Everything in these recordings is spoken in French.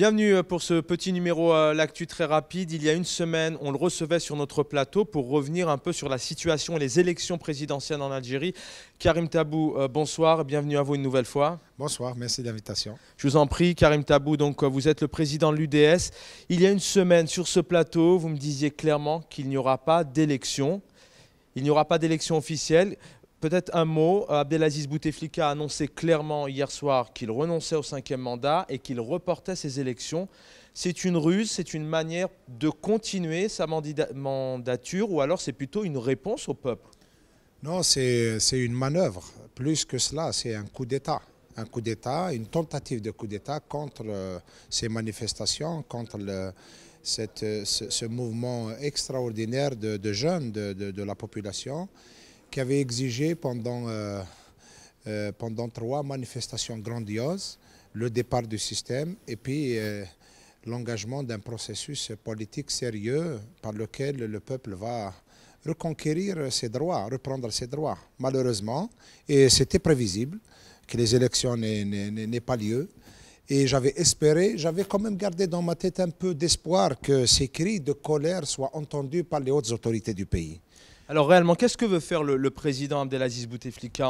Bienvenue euh, pour ce petit numéro euh, l'actu très rapide. Il y a une semaine, on le recevait sur notre plateau pour revenir un peu sur la situation et les élections présidentielles en Algérie. Karim Tabou, euh, bonsoir, bienvenue à vous une nouvelle fois. Bonsoir, merci de l'invitation. Je vous en prie, Karim Tabou, donc vous êtes le président de l'UDS. Il y a une semaine, sur ce plateau, vous me disiez clairement qu'il n'y aura pas d'élection. Il n'y aura pas d'élection officielle. Peut-être un mot, euh, Abdelaziz Bouteflika a annoncé clairement hier soir qu'il renonçait au cinquième mandat et qu'il reportait ses élections. C'est une ruse, c'est une manière de continuer sa mandature ou alors c'est plutôt une réponse au peuple Non, c'est une manœuvre. Plus que cela, c'est un coup d'État un coup d'État, une tentative de coup d'État contre euh, ces manifestations, contre cette, ce, mouvement extraordinaire de, jeunes de, la population qui avait exigé pendant, euh, euh, pendant trois manifestations grandioses le départ du système et puis euh, l'engagement d'un processus politique sérieux par lequel le peuple va reconquérir ses droits, reprendre ses droits. Malheureusement, et c'était prévisible que les élections n'aient pas lieu. Et j'avais espéré, j'avais quand même gardé dans ma tête un peu d'espoir que ces cris de colère soient entendus par les hautes autorités du pays. Alors réellement, qu'est-ce que veut faire le, président Abdelaziz Bouteflika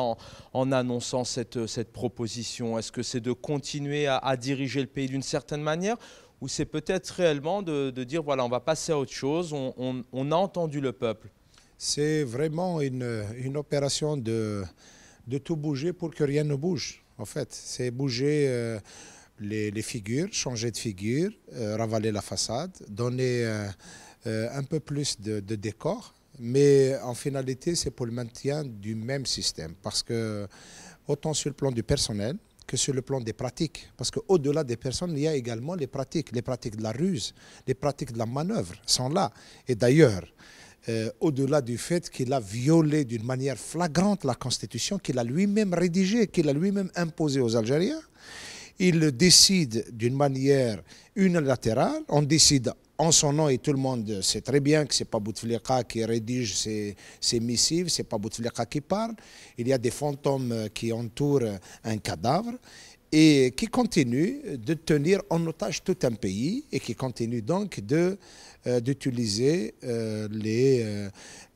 en, annonçant euh, cette, proposition Est-ce que c'est de continuer à, diriger le pays d'une certaine manière ou c'est peut-être réellement de, dire voilà, on va passer à autre chose, on, a entendu le peuple C'est vraiment une, opération de, de, tout bouger pour que rien ne bouge, en fait. C'est bouger euh, les, figures, changer de figure, euh, ravaler la façade, donner un peu plus de, de décor mais en finalité, c'est pour le maintien du même système. Parce que, autant sur le plan du personnel que sur le plan des pratiques. Parce qu'au-delà des personnes, il y a également les pratiques. Les pratiques de la ruse, les pratiques de la manœuvre sont là. Et d'ailleurs, euh, au-delà du fait qu'il a violé d'une manière flagrante la Constitution qu'il a lui-même rédigée, qu'il a lui-même imposée aux Algériens, il décide d'une manière unilatérale, on décide en son nom et tout le monde sait très bien que ce n'est pas Bouteflika qui rédige ses, missives, ce n'est pas Bouteflika qui parle. Il y a des fantômes euh, qui entourent un cadavre et qui continue de tenir en otage tout un pays et qui continue donc euh, d'utiliser euh, les, euh,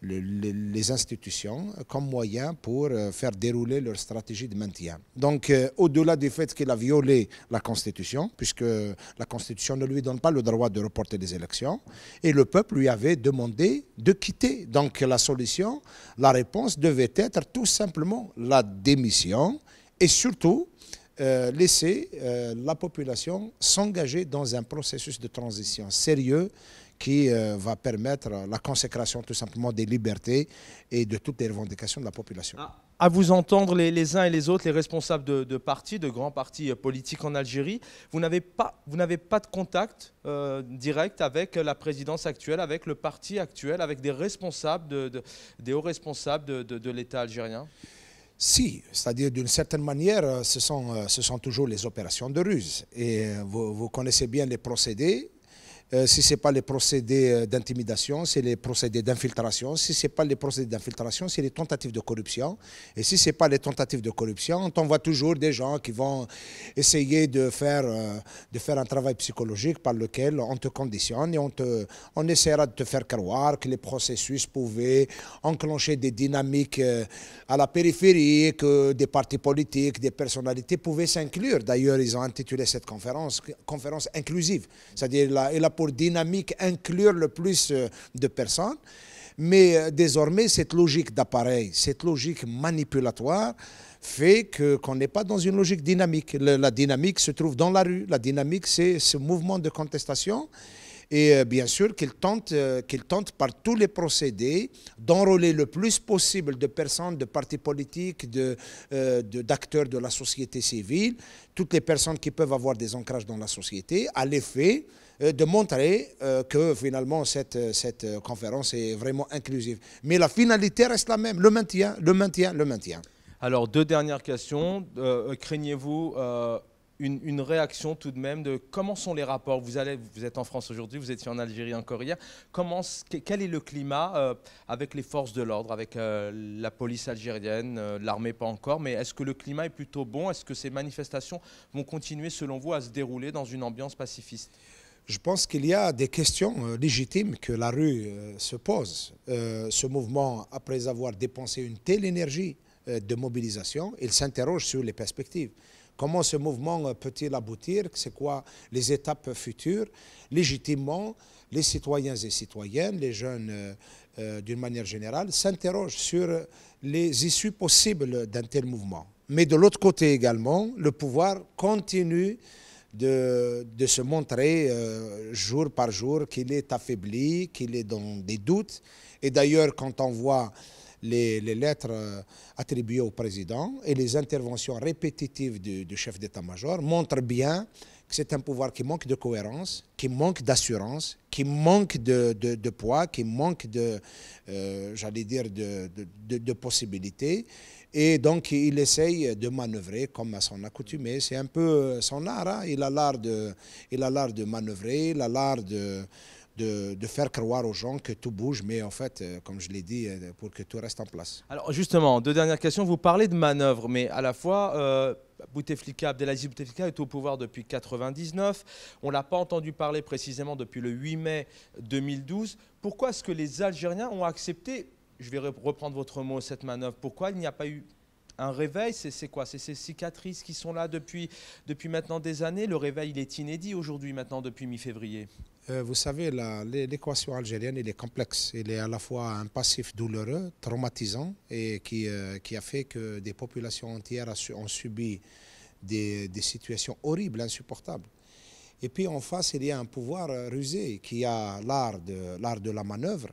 les, les, institutions comme moyen pour faire dérouler leur stratégie de maintien. Donc au-delà du fait qu'il a violé la Constitution, puisque la Constitution ne lui donne pas le droit de reporter les élections, et le peuple lui avait demandé de quitter. Donc la solution, la réponse devait être tout simplement la démission et surtout euh, laisser euh, la population s'engager dans un processus de transition sérieux qui euh, va permettre la consécration tout simplement des libertés et de toutes les revendications de la population. Ah. à vous entendre les, uns et les autres, les responsables de, partis, de grands partis politiques en Algérie, vous n'avez pas, vous n'avez pas de contact direct avec la présidence actuelle, avec le parti actuel, avec des responsables, de, des hauts responsables de l'État algérien si, c'est-à-dire d'une certaine manière, euh, ce sont, euh, ce sont toujours les opérations de ruse. Et euh, vous connaissez bien les procédés euh, si ce n'est pas les procédés euh, d'intimidation, c'est les procédés d'infiltration. Si ce n'est pas les procédés d'infiltration, c'est les tentatives de corruption. Et si ce n'est pas les tentatives de corruption, on voit toujours des gens qui vont essayer de faire, euh, de faire un travail psychologique par lequel on te conditionne et on, te, on essaiera de te faire croire que les processus pouvaient enclencher des dynamiques à la périphérie, que des partis politiques, des personnalités pouvaient s'inclure. D'ailleurs, ils ont intitulé cette conférence conférence inclusive, c'est-à-dire la, pour dynamique inclure le plus euh, de personnes. Mais euh, désormais, cette logique d'appareil, cette logique manipulatoire, fait que qu'on n'est pas dans une logique dynamique. la dynamique se trouve dans la rue. La dynamique, c'est ce mouvement de contestation. Et euh, bien sûr qu'ils tentent, tentent par tous les procédés d'enrôler le plus possible de personnes, de partis politiques, d'acteurs de, de la société civile, toutes les personnes qui peuvent avoir des ancrages dans la société, à l'effet euh, de montrer euh, que finalement cette, euh, cette conférence est vraiment inclusive. Mais la finalité reste la même, le maintien, le maintien, le maintien. Alors, deux dernières questions. Craignez-vous une, une, réaction tout de même de comment sont les rapports vous, allez, vous êtes en France aujourd'hui, vous étiez en Algérie encore hier. Comment, quel est le climat avec les forces de l'ordre, avec la police algérienne, l'armée pas encore, mais est-ce que le climat est plutôt bon Est-ce que ces manifestations vont continuer, selon vous, à se dérouler dans une ambiance pacifiste je pense qu'il y a des questions euh, légitimes que la rue euh, se pose. Euh, ce mouvement, après avoir dépensé une telle énergie de mobilisation, il s'interroge sur les perspectives. Comment ce mouvement peut-il aboutir C'est quoi les étapes futures Légitimement, les citoyens et citoyennes, les jeunes d'une manière générale, s'interrogent sur les issues possibles d'un tel mouvement. Mais de l'autre côté également, le pouvoir continue de, de se montrer euh, jour par jour qu'il est affaibli, qu'il est dans des doutes. Et d'ailleurs, quand on voit les, lettres euh, attribuées au président et les interventions répétitives du, du chef d'état-major, montrent bien c'est un pouvoir qui manque de cohérence, qui manque d'assurance, qui manque de, poids, qui manque de, euh, j'allais dire, de, possibilités. Et donc, il essaye de manœuvrer comme à son accoutumé. C'est un peu son art. Hein. Il a l'art de, il a l'art de manœuvrer, il a l'art de de, faire croire aux gens que tout bouge, mais en fait, euh, comme je l'ai dit, euh, pour que tout reste en place. Alors justement, deux dernières questions. Vous parlez de manœuvre, mais à la fois, euh, Bouteflika, Abdelaziz Bouteflika est au pouvoir depuis 1999. On ne l'a pas entendu parler précisément depuis le 8 mai 2012. Pourquoi est-ce que les Algériens ont accepté, je vais reprendre votre mot, cette manœuvre Pourquoi il n'y a pas eu un réveil, c'est quoi C'est ces cicatrices qui sont là depuis, depuis maintenant des années. Le réveil, il est inédit aujourd'hui, maintenant, depuis mi-février. Euh, vous savez, l'équation algérienne, elle est complexe. Elle est à la fois un passif douloureux, traumatisant, et qui, euh, a fait que des populations entières ont subi des, situations horribles, insupportables. Et puis en face, il y a un pouvoir euh, rusé qui a l'art de, de la manœuvre,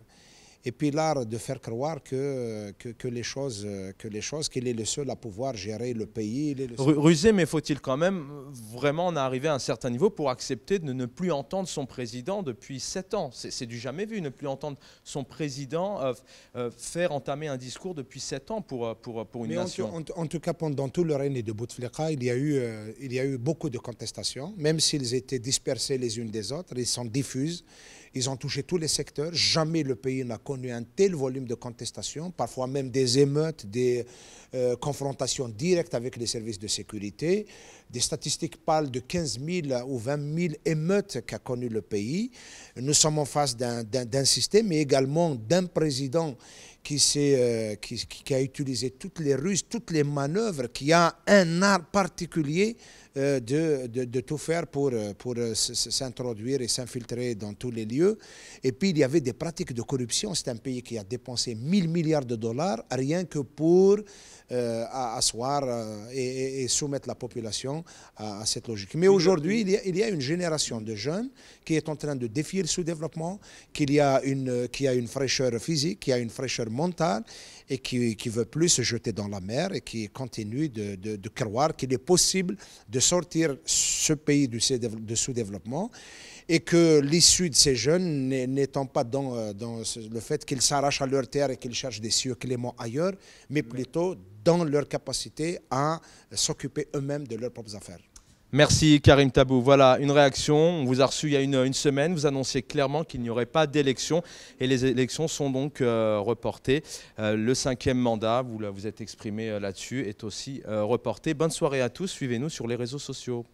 et puis l'art de faire croire que, que, les choses, que les choses, qu'il est le seul à pouvoir gérer le pays. est Rusé, mais faut-il quand même vraiment en arriver à un certain niveau pour accepter de ne plus entendre son président depuis sept ans C'est du jamais vu, ne plus entendre son président euh, euh, faire entamer un discours depuis sept ans pour, euh, pour, pour une nation. En, tout cas, pendant tout le règne de Bouteflika, il y a eu, il y a eu beaucoup de contestations, même s'ils étaient dispersés les unes des autres, ils sont diffuses. Ils ont touché tous les secteurs. Jamais le pays n'a connu un tel volume de contestations, parfois même des émeutes, des euh, confrontations directes avec les services de sécurité. Des statistiques parlent de 15 000 ou 20 000 émeutes qu'a connu le pays. Nous sommes en face d'un système, mais également d'un président euh, qui, qui, a utilisé toutes les ruses, toutes les manœuvres, qui a un art particulier euh, de, tout faire pour, euh, pour s'introduire et s'infiltrer dans tous les lieux. Et puis il y avait des pratiques de corruption. C'est un pays qui a dépensé 1000 milliards de dollars rien que pour asseoir et, soumettre la population à, cette logique. Mais aujourd'hui, il, y a une génération de jeunes qui est en train de défier le sous-développement, qui a une fraîcheur physique, qui a une fraîcheur montagne et qui ne veut plus se jeter dans la mer et qui continue de, croire qu'il est possible de sortir ce pays de sous-développement et que l'issue de ces jeunes n'étant pas dans, euh, dans, le fait qu'ils s'arrachent à leur terre et qu'ils cherchent des cieux cléments ailleurs, mais plutôt dans leur capacité à s'occuper eux-mêmes de leurs propres affaires. Merci Karim Tabou. Voilà une réaction. On vous a reçu il y a une, semaine. Vous annonciez clairement qu'il n'y aurait pas d'élection et les élections sont donc euh, reportées. Euh, le cinquième mandat, vous vous êtes exprimé euh, là-dessus, est aussi reporté. Bonne soirée à tous. Suivez-nous sur les réseaux sociaux.